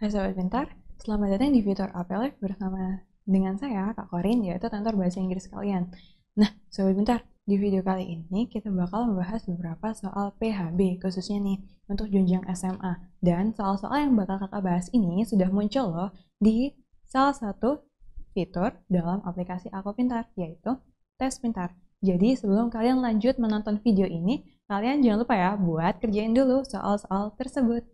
Hai Sobat Pintar, selamat datang di fitur Apelek bersama dengan saya, Kak Korin, yaitu tentor Bahasa Inggris kalian. Nah, Sobat Pintar, di video kali ini kita bakal membahas beberapa soal PHB, khususnya nih untuk Junjung SMA. Dan soal-soal yang bakal kakak bahas ini sudah muncul loh di salah satu fitur dalam aplikasi Aku Pintar, yaitu Tes Pintar. Jadi sebelum kalian lanjut menonton video ini, kalian jangan lupa ya buat kerjain dulu soal-soal tersebut.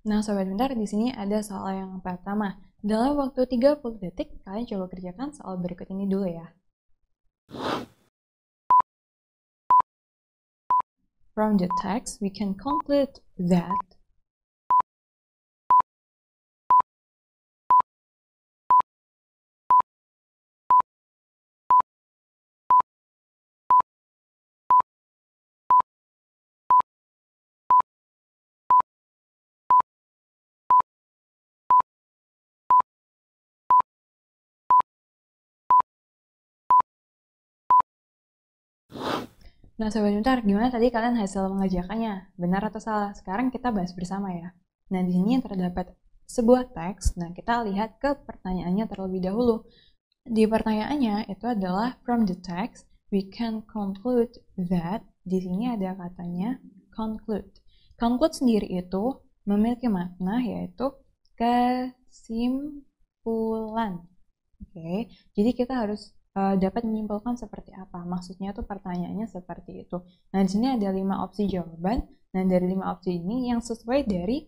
Nah, sobat bentar, di sini ada soal yang pertama. Dalam waktu 30 detik, kalian coba kerjakan soal berikut ini dulu ya. From the text, we can conclude that Nah, Sobat Pintar, gimana tadi kalian hasil mengerjakannya? Benar atau salah? Sekarang kita bahas bersama ya. Nah, di sini terdapat sebuah teks. Nah, kita lihat ke pertanyaannya terlebih dahulu. Di pertanyaannya itu adalah from the text we can conclude that di sini ada katanya conclude. Conclude sendiri itu memiliki makna yaitu kesimpulan. Oke, okay. jadi kita harus Eh, dapat menyimpulkan seperti apa. Maksudnya tuh pertanyaannya seperti itu. Nah, di sini ada lima opsi jawaban. Nah, dari lima opsi ini yang sesuai dari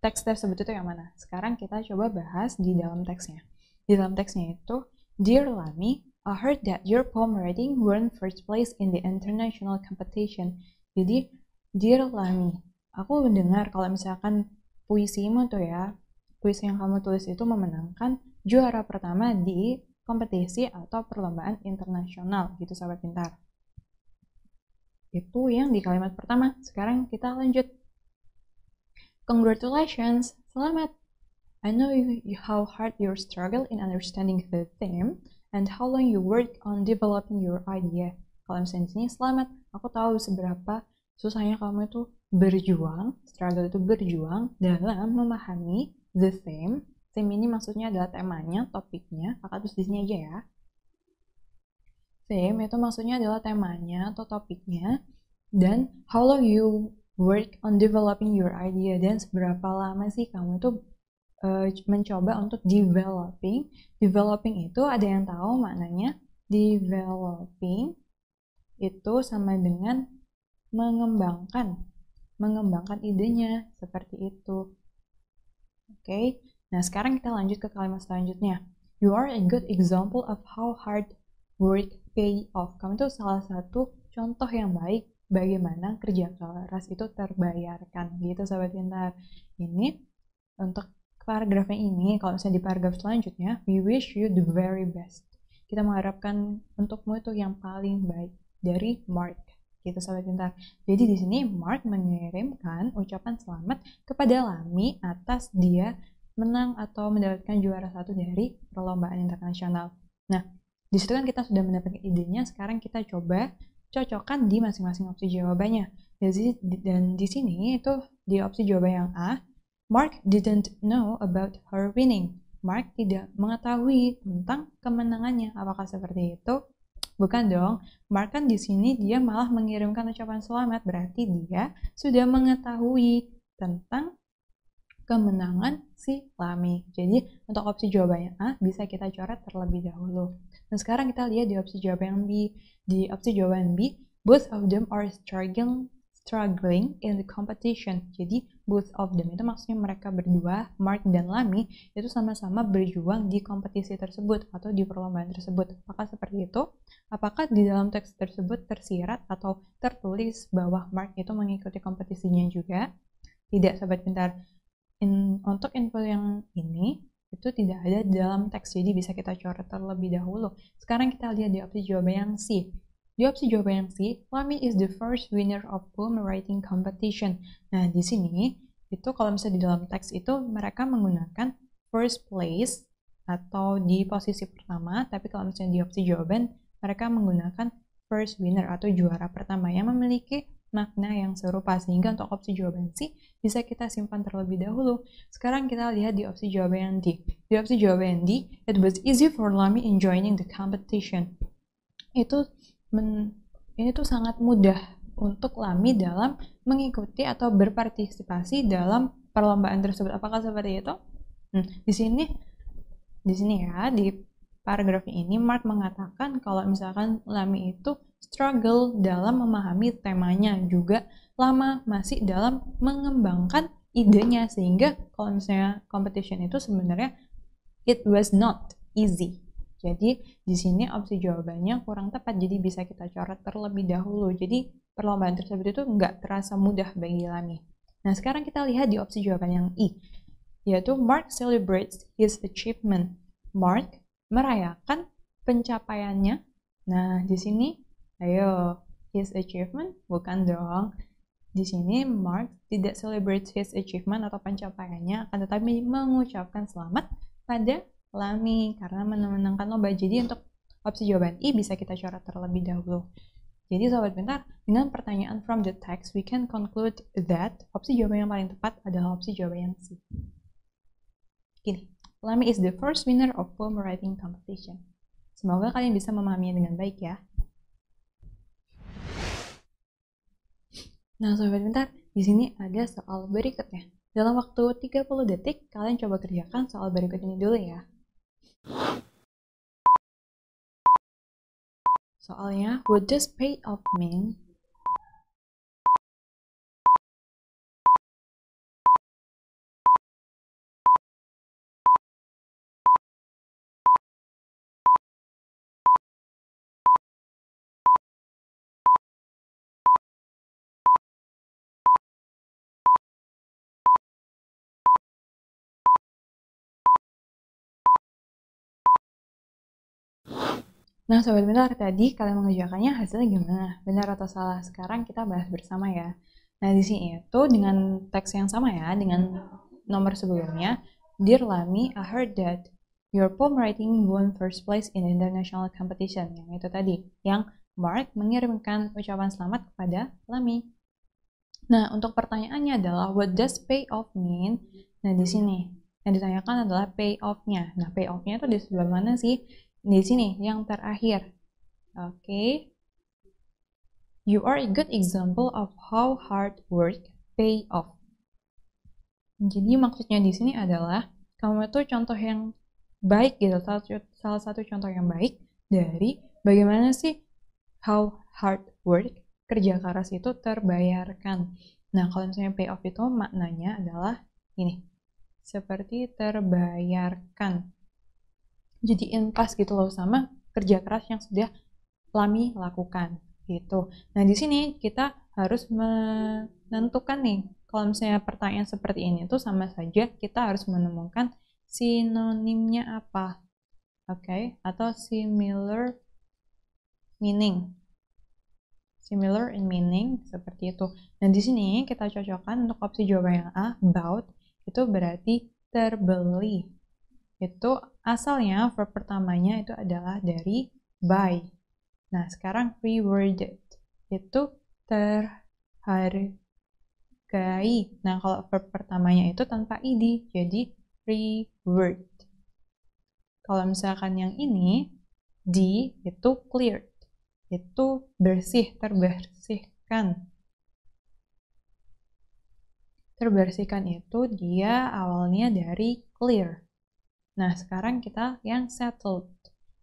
teks tersebut itu yang mana? Sekarang kita coba bahas di dalam teksnya. Di dalam teksnya itu, Dear Lami, I heard that your poem writing won first place in the international competition. Jadi, Dear Lami, aku mendengar kalau misalkan puisimu tuh ya, puisi yang kamu tulis itu memenangkan juara pertama di kompetisi atau perlombaan internasional gitu sahabat pintar. Itu yang di kalimat pertama. Sekarang kita lanjut. Congratulations, selamat. I know you, how hard you struggle in understanding the theme and how long you work on developing your idea. Kalau misalnya disini, selamat, aku tahu seberapa susahnya kamu itu berjuang, struggle itu berjuang dalam memahami the theme Theme ini maksudnya adalah temanya, topiknya. Kakak tulis di sini aja ya. Theme itu maksudnya adalah temanya atau topiknya. Dan how long you work on developing your idea. Dan seberapa lama sih kamu itu uh, mencoba untuk developing. Developing itu ada yang tahu maknanya. Developing itu sama dengan mengembangkan. Mengembangkan idenya, seperti itu. Oke. Okay? Nah, sekarang kita lanjut ke kalimat selanjutnya. You are a good example of how hard work pay off. Kamu itu salah satu contoh yang baik bagaimana kerja keras itu terbayarkan. Gitu, sahabat pintar. Ini untuk paragrafnya ini, kalau misalnya di paragraf selanjutnya, we wish you the very best. Kita mengharapkan untukmu itu yang paling baik dari Mark gitu sahabat pintar. Jadi di sini Mark mengirimkan ucapan selamat kepada Lami atas dia menang atau mendapatkan juara satu dari perlombaan internasional. Nah, di situ kan kita sudah mendapatkan idenya, sekarang kita coba cocokkan di masing-masing opsi jawabannya. Jadi, dan di sini itu di opsi jawaban yang A, Mark didn't know about her winning. Mark tidak mengetahui tentang kemenangannya. Apakah seperti itu? Bukan dong. Mark kan di sini dia malah mengirimkan ucapan selamat, berarti dia sudah mengetahui tentang kemenangan si Lami. Jadi untuk opsi jawabannya A bisa kita coret terlebih dahulu. Nah sekarang kita lihat di opsi jawaban B. Di opsi jawaban B, both of them are struggling struggling in the competition. Jadi both of them itu maksudnya mereka berdua, Mark dan Lami itu sama-sama berjuang di kompetisi tersebut atau di perlombaan tersebut. Apakah seperti itu? Apakah di dalam teks tersebut tersirat atau tertulis bahwa Mark itu mengikuti kompetisinya juga? Tidak, sahabat pintar in, untuk info yang ini itu tidak ada dalam teks jadi bisa kita coret terlebih dahulu sekarang kita lihat di opsi jawaban yang C di opsi jawaban yang C Lami is the first winner of poem writing competition nah di sini itu kalau misalnya di dalam teks itu mereka menggunakan first place atau di posisi pertama tapi kalau misalnya di opsi jawaban mereka menggunakan first winner atau juara pertama yang memiliki makna yang serupa sehingga untuk opsi jawaban C bisa kita simpan terlebih dahulu. Sekarang kita lihat di opsi jawaban D. Di opsi jawaban D, it was easy for Lami in joining the competition. Itu men, ini tuh sangat mudah untuk Lami dalam mengikuti atau berpartisipasi dalam perlombaan tersebut. Apakah seperti itu? Hmm, di sini di sini ya di paragraf ini Mark mengatakan kalau misalkan Lami itu struggle dalam memahami temanya juga lama masih dalam mengembangkan idenya sehingga kalau misalnya competition itu sebenarnya it was not easy. Jadi di sini opsi jawabannya kurang tepat jadi bisa kita coret terlebih dahulu. Jadi perlombaan tersebut itu nggak terasa mudah bagi Lami. Nah sekarang kita lihat di opsi jawaban yang I yaitu Mark celebrates his achievement. Mark merayakan pencapaiannya. Nah, di sini, ayo, his achievement bukan dong. Di sini Mark tidak celebrate his achievement atau pencapaiannya, akan tetapi mengucapkan selamat pada Lami karena menang-menangkan lomba. Jadi untuk opsi jawaban I bisa kita coret terlebih dahulu. Jadi sobat pintar, dengan pertanyaan from the text, we can conclude that opsi jawaban yang paling tepat adalah opsi jawaban yang C. Gini. Lami is the first winner of poem writing competition. Semoga kalian bisa memahaminya dengan baik ya. Nah, sobat pintar, di sini ada soal berikutnya. Dalam waktu 30 detik, kalian coba kerjakan soal berikut ini dulu ya. Soalnya, would this pay off mean? Nah, Sobat benar tadi kalian mengerjakannya hasilnya gimana? Benar atau salah? Sekarang kita bahas bersama ya. Nah, di sini itu dengan teks yang sama ya, dengan nomor sebelumnya. Dear Lami, I heard that your poem writing won first place in international competition. Yang itu tadi, yang Mark mengirimkan ucapan selamat kepada Lami. Nah, untuk pertanyaannya adalah, what does pay off mean? Nah, di sini yang ditanyakan adalah pay off-nya. Nah, pay off-nya itu di sebelah mana sih? Di sini yang terakhir. Oke. Okay. You are a good example of how hard work pay off. Jadi maksudnya di sini adalah kamu itu contoh yang baik gitu, salah, satu contoh yang baik dari bagaimana sih how hard work kerja keras itu terbayarkan. Nah, kalau misalnya pay off itu maknanya adalah ini. Seperti terbayarkan jadi pas gitu loh sama kerja keras yang sudah Lami lakukan gitu. Nah di sini kita harus menentukan nih kalau misalnya pertanyaan seperti ini itu sama saja kita harus menemukan sinonimnya apa, oke? Okay? Atau similar meaning, similar in meaning seperti itu. Nah di sini kita cocokkan untuk opsi jawaban yang A, about itu berarti terbeli itu asalnya verb pertamanya itu adalah dari by. Nah, sekarang rewarded itu terhargai. Nah, kalau verb pertamanya itu tanpa id, jadi reward. Kalau misalkan yang ini di itu cleared, itu bersih, terbersihkan. Terbersihkan itu dia awalnya dari clear. Nah, sekarang kita yang settled.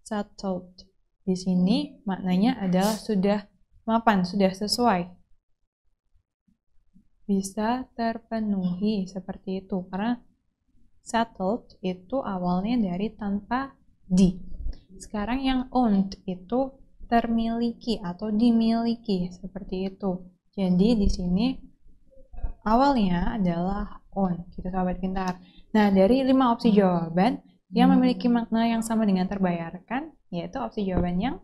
Settled. Di sini hmm. maknanya adalah sudah mapan, sudah sesuai. Bisa terpenuhi seperti itu karena settled itu awalnya dari tanpa di. Sekarang yang owned itu termiliki atau dimiliki seperti itu. Jadi di sini awalnya adalah on, kita gitu, sahabat pintar. Nah, dari lima opsi hmm. jawaban yang hmm. memiliki makna yang sama dengan terbayarkan, yaitu opsi jawaban yang,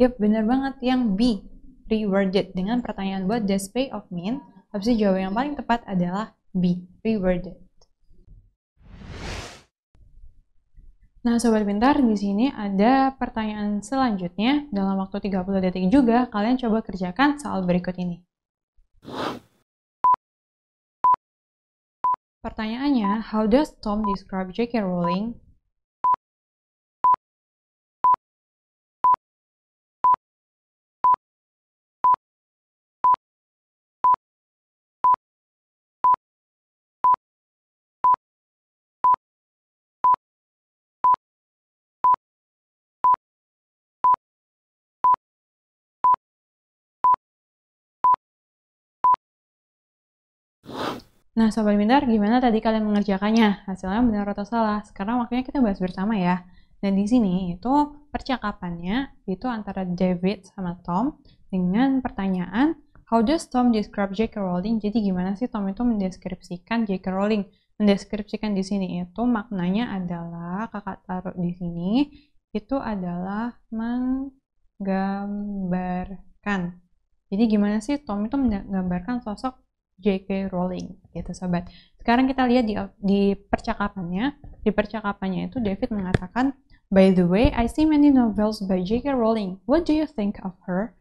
ya benar banget, yang B, rewarded. Dengan pertanyaan buat display of mean, opsi jawaban yang paling tepat adalah B, rewarded. Nah, sobat pintar, di sini ada pertanyaan selanjutnya. Dalam waktu 30 detik juga, kalian coba kerjakan soal berikut ini. Pertanyaannya, how does Tom describe J.K. Rowling? Nah, Sobat Bintar, gimana tadi kalian mengerjakannya? Hasilnya benar atau salah? Sekarang waktunya kita bahas bersama ya. Dan di sini itu percakapannya itu antara David sama Tom dengan pertanyaan How does Tom describe J.K. Rowling? Jadi gimana sih Tom itu mendeskripsikan J.K. Rowling? Mendeskripsikan di sini itu maknanya adalah kakak taruh di sini itu adalah menggambarkan. Jadi gimana sih Tom itu menggambarkan sosok J.K. Rowling gitu sobat. Sekarang kita lihat di, di percakapannya, di percakapannya itu David mengatakan, By the way, I see many novels by J.K. Rowling. What do you think of her?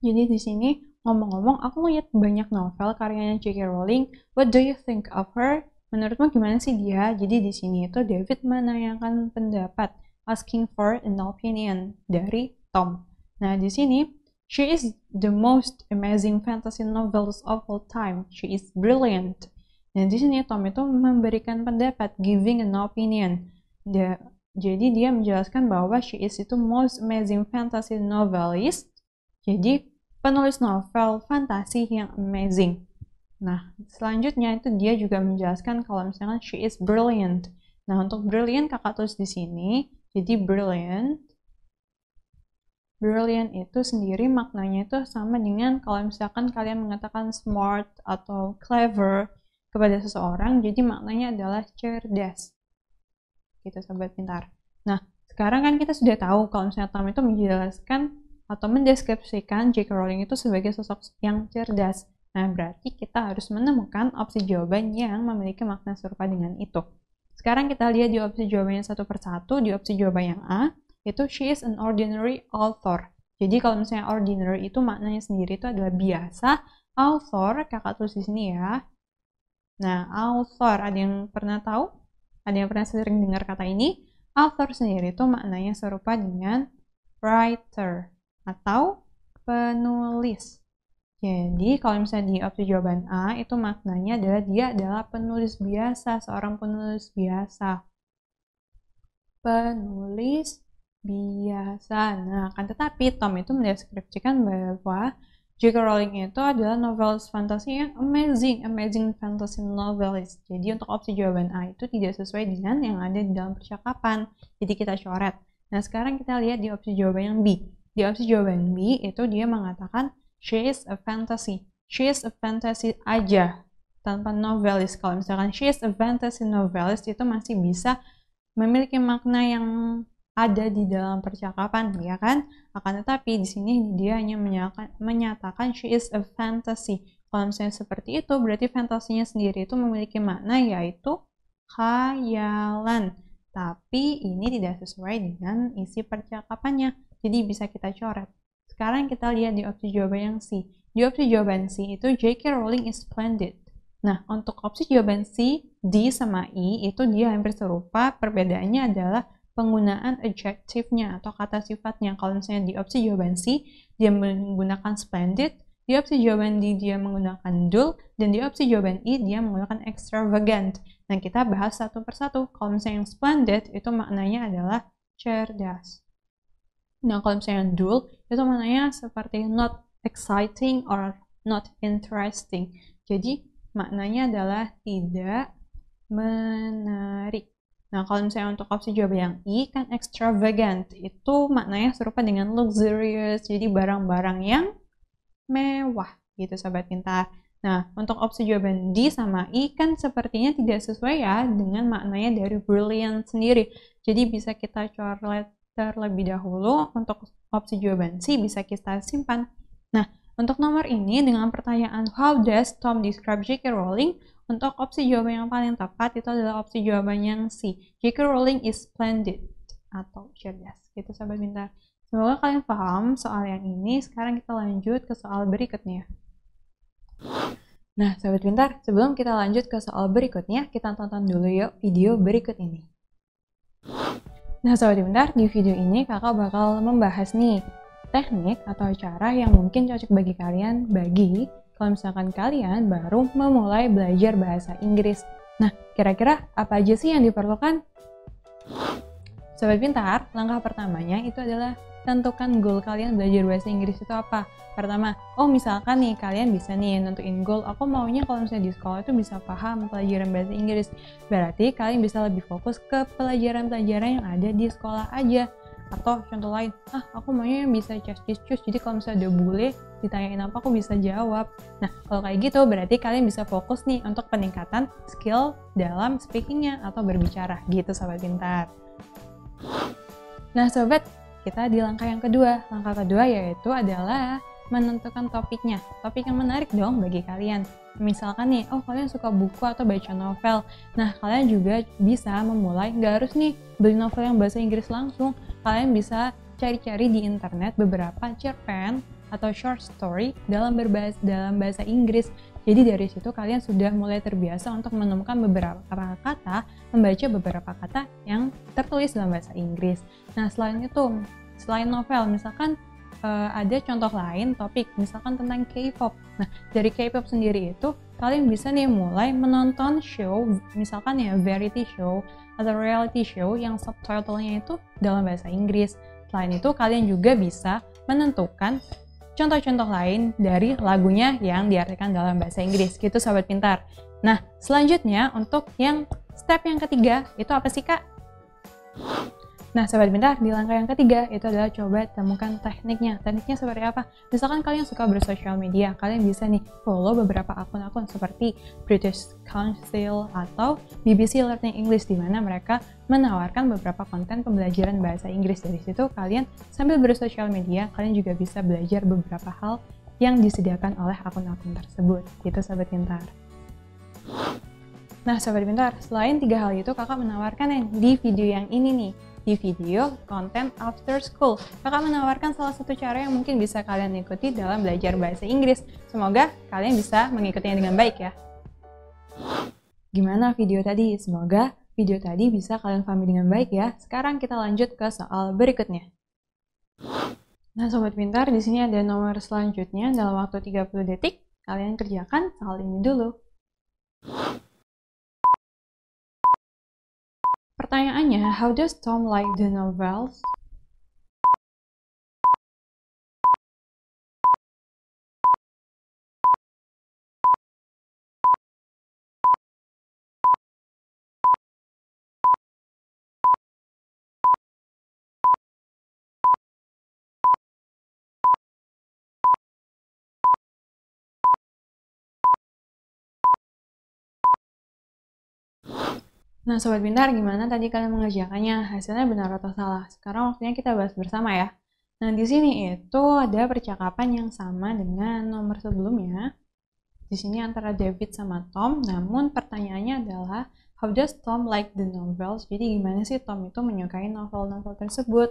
Jadi di sini ngomong-ngomong, aku ngeliat banyak novel karyanya J.K. Rowling. What do you think of her? Menurutmu gimana sih dia? Jadi di sini itu David menanyakan pendapat, asking for an opinion dari Tom. Nah di sini, she is the most amazing fantasy novels of all time. She is brilliant. Nah, di sini Tom itu memberikan pendapat, giving an opinion. Dia, jadi dia menjelaskan bahwa she is itu most amazing fantasy novelist. Jadi penulis novel fantasi yang amazing. Nah, selanjutnya itu dia juga menjelaskan kalau misalnya she is brilliant. Nah, untuk brilliant kakak tulis di sini, jadi brilliant brilliant itu sendiri maknanya itu sama dengan kalau misalkan kalian mengatakan smart atau clever kepada seseorang, jadi maknanya adalah cerdas. Gitu sobat pintar. Nah, sekarang kan kita sudah tahu kalau misalnya Tom itu menjelaskan atau mendeskripsikan J.K. Rowling itu sebagai sosok yang cerdas. Nah, berarti kita harus menemukan opsi jawaban yang memiliki makna serupa dengan itu. Sekarang kita lihat di opsi jawabannya satu persatu. Di opsi jawaban yang A, itu she is an ordinary author. Jadi kalau misalnya ordinary itu maknanya sendiri itu adalah biasa, author kakak tulis di sini ya. Nah, author ada yang pernah tahu? Ada yang pernah sering dengar kata ini? Author sendiri itu maknanya serupa dengan writer atau penulis. Jadi kalau misalnya di opsi jawaban A itu maknanya adalah dia adalah penulis biasa, seorang penulis biasa. Penulis biasa. Nah, kan tetapi Tom itu mendeskripsikan bahwa J.K. Rowling itu adalah novel fantasi yang amazing, amazing fantasy novelist. Jadi untuk opsi jawaban A itu tidak sesuai dengan yang ada di dalam percakapan. Jadi kita coret. Nah, sekarang kita lihat di opsi jawaban yang B. Di opsi jawaban B itu dia mengatakan she is a fantasy. She is a fantasy aja tanpa novelis. Kalau misalkan she is a fantasy novelist itu masih bisa memiliki makna yang ada di dalam percakapan, ya kan? Akan tetapi di sini dia hanya menyatakan, she is a fantasy. Kalau misalnya seperti itu, berarti fantasinya sendiri itu memiliki makna yaitu khayalan. Tapi ini tidak sesuai dengan isi percakapannya. Jadi bisa kita coret. Sekarang kita lihat di opsi jawaban yang C. Di opsi jawaban C itu J.K. Rowling is splendid. Nah, untuk opsi jawaban C, D sama I e itu dia hampir serupa. Perbedaannya adalah penggunaan adjektifnya atau kata sifatnya. Kalau misalnya di opsi jawaban C, dia menggunakan splendid, di opsi jawaban D dia menggunakan dull, dan di opsi jawaban E dia menggunakan extravagant. Nah, kita bahas satu persatu. Kalau misalnya yang splendid, itu maknanya adalah cerdas. Nah, kalau misalnya yang dull, itu maknanya seperti not exciting or not interesting. Jadi, maknanya adalah tidak menarik. Nah, kalau misalnya untuk opsi jawaban yang I kan extravagant itu maknanya serupa dengan luxurious, jadi barang-barang yang mewah gitu sobat pintar. Nah, untuk opsi jawaban D sama I kan sepertinya tidak sesuai ya dengan maknanya dari brilliant sendiri. Jadi bisa kita coret terlebih dahulu untuk opsi jawaban C bisa kita simpan. Nah, untuk nomor ini dengan pertanyaan how does Tom describe J.K. Rowling untuk opsi jawaban yang paling tepat itu adalah opsi jawaban yang C. J.K. Rowling is splendid atau cerdas. Gitu sahabat pintar. Semoga kalian paham soal yang ini. Sekarang kita lanjut ke soal berikutnya. Nah, sahabat pintar, sebelum kita lanjut ke soal berikutnya, kita tonton dulu yuk video berikut ini. Nah, sahabat pintar, di video ini kakak bakal membahas nih teknik atau cara yang mungkin cocok bagi kalian bagi kalau misalkan kalian baru memulai belajar bahasa Inggris. Nah, kira-kira apa aja sih yang diperlukan? Sobat pintar, langkah pertamanya itu adalah tentukan goal kalian belajar bahasa Inggris itu apa. Pertama, oh misalkan nih kalian bisa nih nentuin goal, aku maunya kalau misalnya di sekolah itu bisa paham pelajaran bahasa Inggris. Berarti kalian bisa lebih fokus ke pelajaran-pelajaran yang ada di sekolah aja atau contoh lain ah aku maunya yang bisa just just cus jadi kalau misalnya udah bule ditanyain apa aku bisa jawab nah kalau kayak gitu berarti kalian bisa fokus nih untuk peningkatan skill dalam speakingnya atau berbicara gitu sobat pintar nah sobat kita di langkah yang kedua langkah kedua yaitu adalah menentukan topiknya. Topik yang menarik dong bagi kalian. Misalkan nih, oh kalian suka buku atau baca novel. Nah, kalian juga bisa memulai, nggak harus nih beli novel yang bahasa Inggris langsung. Kalian bisa cari-cari di internet beberapa cerpen atau short story dalam berbahasa dalam bahasa Inggris. Jadi dari situ kalian sudah mulai terbiasa untuk menemukan beberapa kata, membaca beberapa kata yang tertulis dalam bahasa Inggris. Nah, selain itu, selain novel, misalkan uh, ada contoh lain topik misalkan tentang K-pop. Nah, dari K-pop sendiri itu kalian bisa nih mulai menonton show misalkan ya variety show atau reality show yang subtitlenya itu dalam bahasa Inggris. Selain itu kalian juga bisa menentukan contoh-contoh lain dari lagunya yang diartikan dalam bahasa Inggris gitu sahabat pintar. Nah, selanjutnya untuk yang step yang ketiga itu apa sih Kak? Nah, sobat pintar, di langkah yang ketiga itu adalah coba temukan tekniknya. Tekniknya seperti apa? Misalkan kalian suka bersosial media, kalian bisa nih follow beberapa akun-akun seperti British Council atau BBC Learning English di mana mereka menawarkan beberapa konten pembelajaran bahasa Inggris. Dari situ kalian sambil bersosial media, kalian juga bisa belajar beberapa hal yang disediakan oleh akun-akun tersebut. Gitu sobat pintar. Nah, sobat pintar, selain tiga hal itu, kakak menawarkan yang di video yang ini nih, di video konten after school. Kakak menawarkan salah satu cara yang mungkin bisa kalian ikuti dalam belajar bahasa Inggris. Semoga kalian bisa mengikutinya dengan baik ya. Gimana video tadi? Semoga video tadi bisa kalian pahami dengan baik ya. Sekarang kita lanjut ke soal berikutnya. Nah, sobat pintar, di sini ada nomor selanjutnya dalam waktu 30 detik. Kalian kerjakan soal ini dulu. Pertanyaannya, how does Tom like the novels? Nah, Sobat Bintar, gimana tadi kalian mengerjakannya? Hasilnya benar atau salah? Sekarang waktunya kita bahas bersama ya. Nah, di sini itu ada percakapan yang sama dengan nomor sebelumnya. Di sini antara David sama Tom, namun pertanyaannya adalah, how does Tom like the novels? Jadi, gimana sih Tom itu menyukai novel-novel tersebut?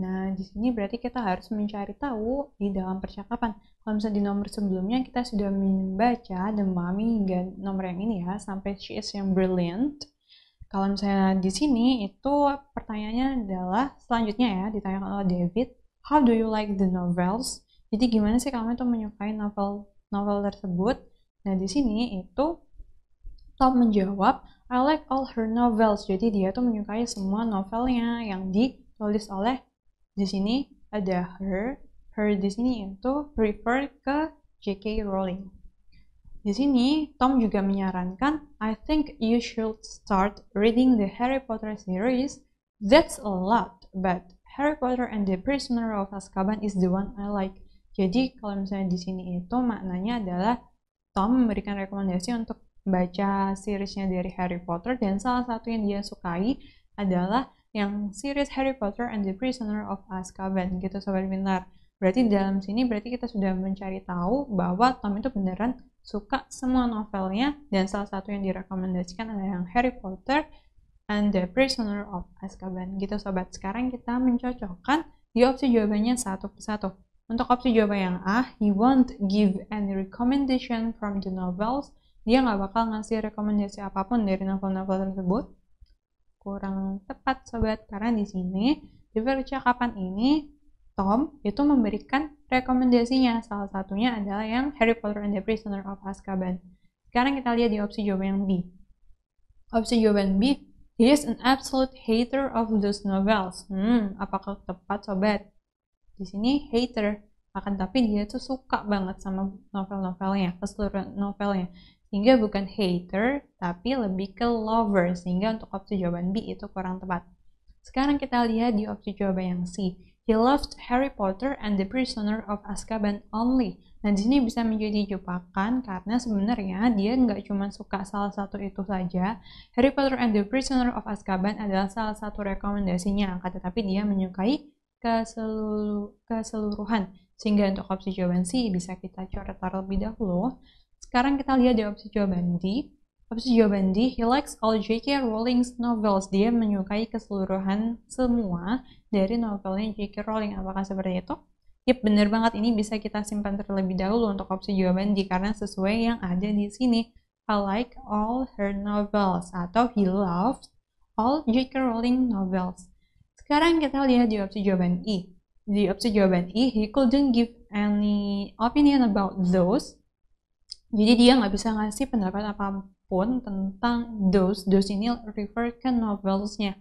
Nah, di sini berarti kita harus mencari tahu di dalam percakapan. Kalau misalnya di nomor sebelumnya, kita sudah membaca dan memahami hingga nomor yang ini ya, sampai She is yang brilliant kalau misalnya di sini itu pertanyaannya adalah selanjutnya ya ditanya oleh David, how do you like the novels? Jadi gimana sih kamu itu menyukai novel novel tersebut? Nah di sini itu Tom menjawab, I like all her novels. Jadi dia tuh menyukai semua novelnya yang ditulis oleh di sini ada her, her di sini itu refer ke J.K. Rowling. Di sini, Tom juga menyarankan, I think you should start reading the Harry Potter series. That's a lot, but Harry Potter and the Prisoner of Azkaban is the one I like. Jadi, kalau misalnya di sini itu maknanya adalah Tom memberikan rekomendasi untuk baca seriesnya dari Harry Potter dan salah satu yang dia sukai adalah yang series Harry Potter and the Prisoner of Azkaban gitu sobat pintar. Berarti dalam sini berarti kita sudah mencari tahu bahwa Tom itu beneran suka semua novelnya dan salah satu yang direkomendasikan adalah yang Harry Potter and the Prisoner of Azkaban gitu sobat sekarang kita mencocokkan di opsi jawabannya satu persatu untuk opsi jawaban yang A he won't give any recommendation from the novels dia nggak bakal ngasih rekomendasi apapun dari novel-novel tersebut kurang tepat sobat karena di sini di percakapan ini Tom itu memberikan rekomendasinya. Salah satunya adalah yang Harry Potter and the Prisoner of Azkaban. Sekarang kita lihat di opsi jawaban B. Opsi jawaban B, he is an absolute hater of those novels. Hmm, apakah tepat sobat? Di sini hater, akan tapi dia tuh suka banget sama novel-novelnya, keseluruhan novelnya. Sehingga bukan hater, tapi lebih ke lover. Sehingga untuk opsi jawaban B itu kurang tepat. Sekarang kita lihat di opsi jawaban yang C. He loved Harry Potter and the Prisoner of Azkaban only. Nah, di sini bisa menjadi jebakan karena sebenarnya dia nggak cuma suka salah satu itu saja. Harry Potter and the Prisoner of Azkaban adalah salah satu rekomendasinya, akan tetapi dia menyukai keseluruhan. Sehingga untuk opsi jawaban C bisa kita coret terlebih dahulu. Sekarang kita lihat di opsi jawaban D. Opsi jawaban D? He likes all J.K. Rowling's novels. Dia menyukai keseluruhan semua dari novelnya J.K. Rowling. Apakah seperti itu? Yap, bener banget. Ini bisa kita simpan terlebih dahulu untuk opsi jawaban D karena sesuai yang ada di sini. I like all her novels atau he loves all J.K. Rowling novels. Sekarang kita lihat di opsi jawaban E. Di opsi jawaban E, he couldn't give any opinion about those jadi dia nggak bisa ngasih pendapat apapun tentang those dose ini refer ke novelsnya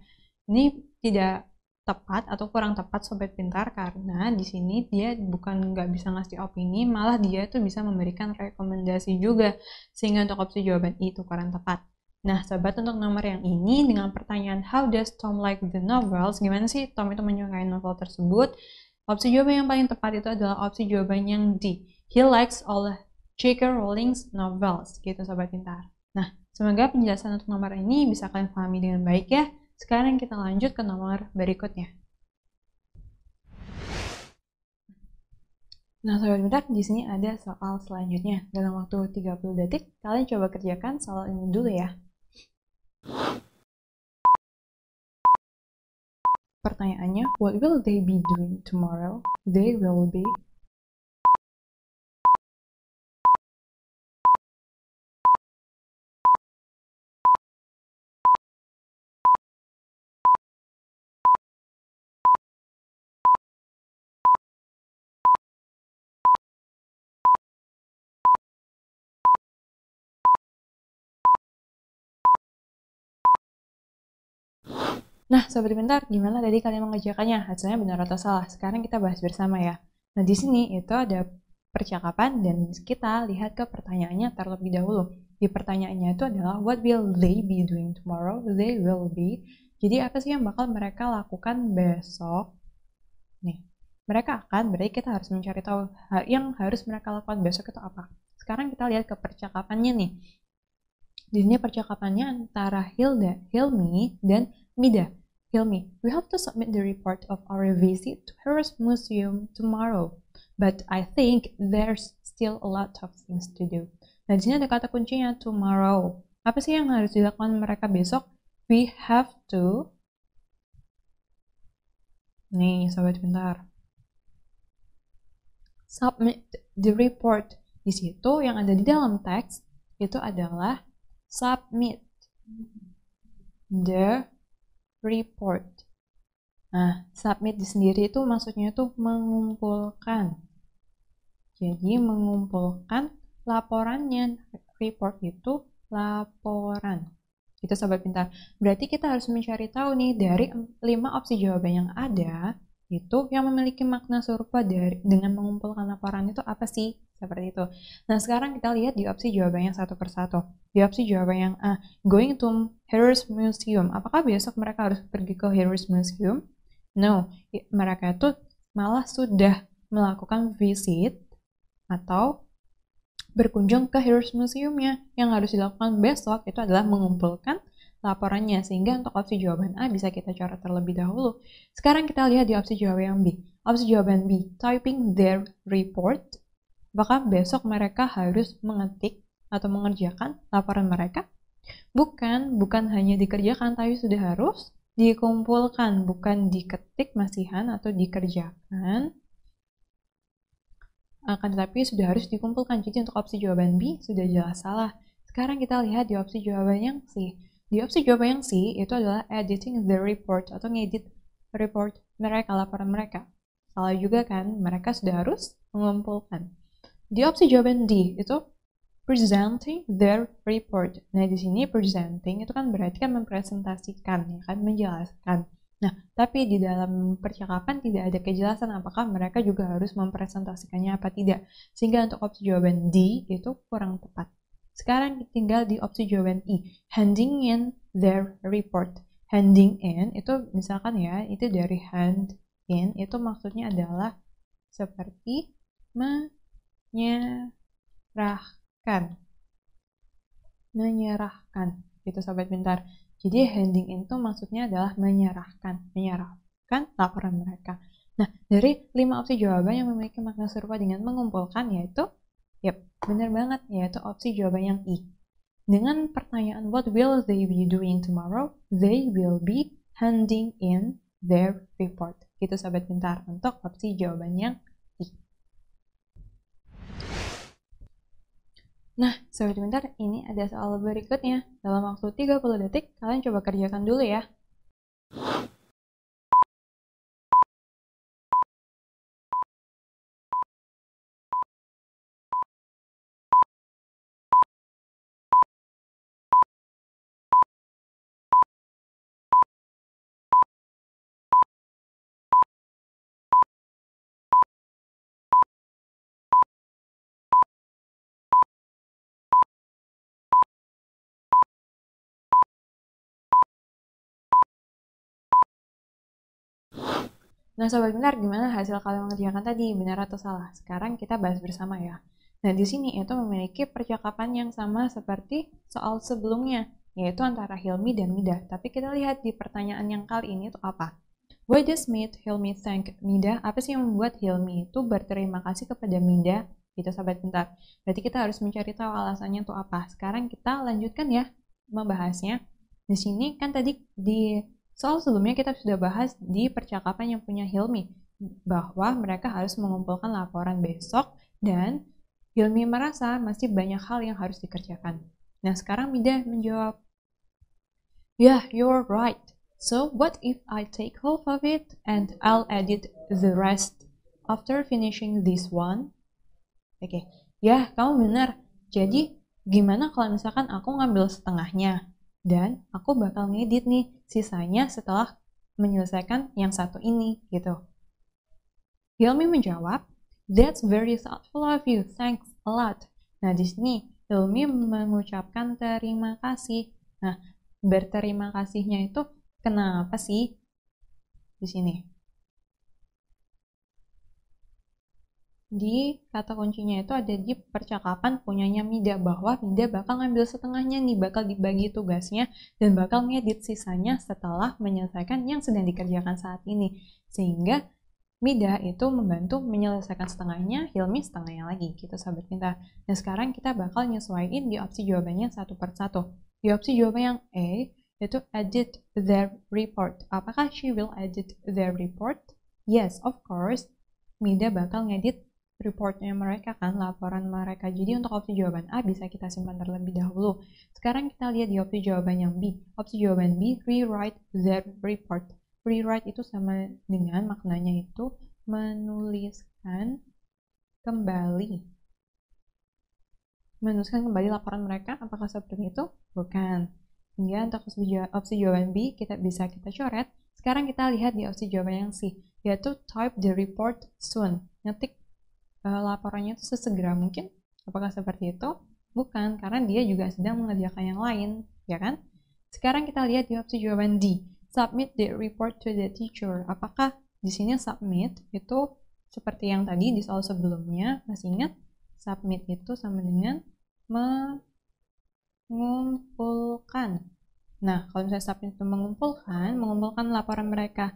ini tidak tepat atau kurang tepat sobat pintar karena di sini dia bukan nggak bisa ngasih opini malah dia itu bisa memberikan rekomendasi juga sehingga untuk opsi jawaban itu kurang tepat nah sobat untuk nomor yang ini dengan pertanyaan how does Tom like the novels gimana sih Tom itu menyukai novel tersebut opsi jawaban yang paling tepat itu adalah opsi jawaban yang D he likes all J.K. Rowling's novels gitu sobat pintar. Nah, semoga penjelasan untuk nomor ini bisa kalian pahami dengan baik ya. Sekarang kita lanjut ke nomor berikutnya. Nah, sobat pintar, di sini ada soal selanjutnya. Dalam waktu 30 detik, kalian coba kerjakan soal ini dulu ya. Pertanyaannya, what will they be doing tomorrow? They will be Nah, Sobat Pintar, gimana tadi kalian mengerjakannya? Hasilnya benar atau salah? Sekarang kita bahas bersama ya. Nah, di sini itu ada percakapan dan kita lihat ke pertanyaannya terlebih dahulu. Di pertanyaannya itu adalah, what will they be doing tomorrow? They will be. Jadi, apa sih yang bakal mereka lakukan besok? Nih, mereka akan, berarti kita harus mencari tahu yang harus mereka lakukan besok itu apa. Sekarang kita lihat ke percakapannya nih. Di sini percakapannya antara Hilda, Hilmi, dan Mida. Hilmi, we have to submit the report of our visit to Harris Museum tomorrow. But I think there's still a lot of things to do. Nah, di sini ada kata kuncinya tomorrow. Apa sih yang harus dilakukan mereka besok? We have to Nih, sobat bentar. Submit the report. Di situ yang ada di dalam teks itu adalah submit the report. Nah, submit di sendiri itu maksudnya itu mengumpulkan. Jadi mengumpulkan laporannya report itu laporan. Itu sobat pintar. Berarti kita harus mencari tahu nih dari lima opsi jawaban yang ada itu yang memiliki makna serupa dari dengan mengumpulkan laporan itu apa sih? Seperti itu. Nah, sekarang kita lihat di opsi jawabannya satu persatu. Di opsi jawaban yang A, going to Harris Museum. Apakah besok mereka harus pergi ke Harris Museum? No, mereka itu malah sudah melakukan visit atau berkunjung ke Harris Museumnya. Yang harus dilakukan besok itu adalah mengumpulkan laporannya, sehingga untuk opsi jawaban A bisa kita coret terlebih dahulu. Sekarang kita lihat di opsi jawaban B. Opsi jawaban B, typing their report Apakah besok mereka harus mengetik atau mengerjakan laporan mereka? Bukan, bukan hanya dikerjakan, tapi sudah harus dikumpulkan, bukan diketik masihan atau dikerjakan. Akan tetapi sudah harus dikumpulkan. Jadi untuk opsi jawaban B sudah jelas salah. Sekarang kita lihat di opsi jawaban yang C. Di opsi jawaban yang C itu adalah editing the report atau ngedit report mereka, laporan mereka. Salah juga kan, mereka sudah harus mengumpulkan. Di opsi jawaban D itu presenting their report. Nah, di sini presenting itu kan berarti kan mempresentasikan, ya kan, menjelaskan. Nah, tapi di dalam percakapan tidak ada kejelasan apakah mereka juga harus mempresentasikannya apa tidak. Sehingga untuk opsi jawaban D itu kurang tepat. Sekarang tinggal di opsi jawaban E, handing in their report. Handing in itu misalkan ya, itu dari hand in itu maksudnya adalah seperti ma menyerahkan menyerahkan gitu sobat pintar jadi handing in itu maksudnya adalah menyerahkan menyerahkan laporan mereka nah dari lima opsi jawaban yang memiliki makna serupa dengan mengumpulkan yaitu yep benar banget yaitu opsi jawaban yang i dengan pertanyaan what will they be doing tomorrow they will be handing in their report gitu sobat pintar untuk opsi jawaban yang Nah, sobat bentar, ini ada soal berikutnya. Dalam waktu 30 detik, kalian coba kerjakan dulu ya. Nah Sobat benar, gimana hasil kalian mengerjakan tadi, benar atau salah? Sekarang kita bahas bersama ya. Nah di sini itu memiliki percakapan yang sama seperti soal sebelumnya, yaitu antara Hilmi dan Mida. Tapi kita lihat di pertanyaan yang kali ini itu apa. Why does Smith Hilmi thank Mida? Apa sih yang membuat Hilmi itu berterima kasih kepada Mida? Gitu Sobat Pintar. Berarti kita harus mencari tahu alasannya itu apa. Sekarang kita lanjutkan ya membahasnya. Di sini kan tadi di Soal sebelumnya kita sudah bahas di percakapan yang punya Hilmi, bahwa mereka harus mengumpulkan laporan besok dan Hilmi merasa masih banyak hal yang harus dikerjakan. Nah, sekarang Mida menjawab, Yeah, you're right. So what if I take half of it and I'll edit the rest after finishing this one? Oke, okay. ya kamu benar. Jadi gimana kalau misalkan aku ngambil setengahnya dan aku bakal ngedit nih sisanya setelah menyelesaikan yang satu ini gitu. Hilmi menjawab, That's very thoughtful of you, thanks a lot. Nah di sini Hilmi mengucapkan terima kasih. Nah berterima kasihnya itu kenapa sih di sini? di kata kuncinya itu ada di percakapan punyanya Mida bahwa Mida bakal ngambil setengahnya nih bakal dibagi tugasnya dan bakal ngedit sisanya setelah menyelesaikan yang sedang dikerjakan saat ini sehingga Mida itu membantu menyelesaikan setengahnya, Hilmi setengahnya lagi gitu sahabat kita. Nah sekarang kita bakal nyesuaiin di opsi jawabannya satu per satu. Di opsi jawaban yang A yaitu edit their report. Apakah she will edit their report? Yes, of course. Mida bakal ngedit reportnya mereka kan, laporan mereka. Jadi untuk opsi jawaban A bisa kita simpan terlebih dahulu. Sekarang kita lihat di opsi jawaban yang B. Opsi jawaban B, rewrite their report. Rewrite itu sama dengan maknanya itu menuliskan kembali. Menuliskan kembali laporan mereka, apakah seperti itu? Bukan. Sehingga untuk opsi jawaban B kita bisa kita coret. Sekarang kita lihat di opsi jawaban yang C, yaitu type the report soon. Ngetik Eh, laporannya itu sesegera mungkin? Apakah seperti itu? Bukan, karena dia juga sedang mengerjakan yang lain, ya kan? Sekarang kita lihat di opsi jawaban D. Submit the report to the teacher. Apakah di sini submit itu seperti yang tadi di soal sebelumnya? Masih ingat? Submit itu sama dengan mengumpulkan. Nah, kalau misalnya submit itu mengumpulkan, mengumpulkan laporan mereka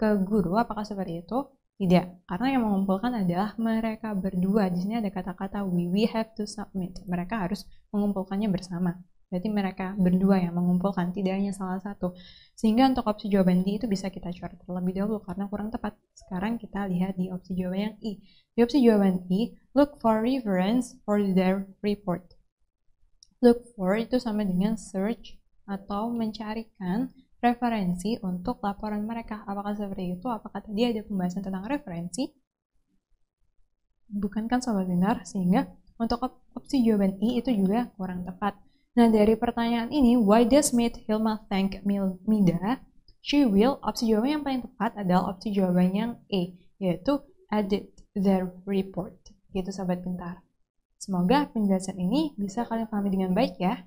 ke guru, apakah seperti itu? Tidak, karena yang mengumpulkan adalah mereka berdua. Di sini ada kata-kata we, we have to submit. Mereka harus mengumpulkannya bersama. Berarti mereka berdua yang mengumpulkan, tidak hanya salah satu. Sehingga untuk opsi jawaban D itu bisa kita coret terlebih dahulu karena kurang tepat. Sekarang kita lihat di opsi jawaban yang I. E. Di opsi jawaban I, e, look for reference for their report. Look for itu sama dengan search atau mencarikan referensi untuk laporan mereka. Apakah seperti itu? Apakah tadi ada pembahasan tentang referensi? Bukan kan sobat benar, sehingga untuk op opsi jawaban I itu juga kurang tepat. Nah, dari pertanyaan ini, why does Maid Hilma thank Mida? She will, opsi jawaban yang paling tepat adalah opsi jawaban yang E, yaitu edit their report. Gitu, sobat pintar. Semoga penjelasan ini bisa kalian pahami dengan baik ya.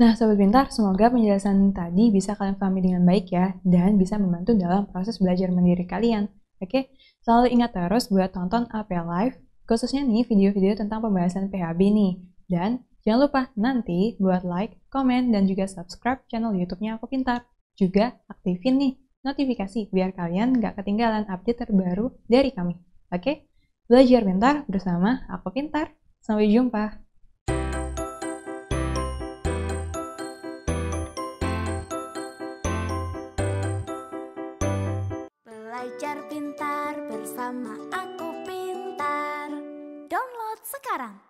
Nah, Sobat Pintar, semoga penjelasan tadi bisa kalian pahami dengan baik ya, dan bisa membantu dalam proses belajar mandiri kalian. Oke, selalu ingat terus buat tonton AP Live, khususnya nih video-video tentang pembahasan PHB nih. Dan jangan lupa nanti buat like, komen, dan juga subscribe channel YouTube-nya Aku Pintar. Juga aktifin nih notifikasi biar kalian nggak ketinggalan update terbaru dari kami. Oke, belajar pintar bersama Aku Pintar. Sampai jumpa! belajar pintar bersama aku pintar. Download sekarang.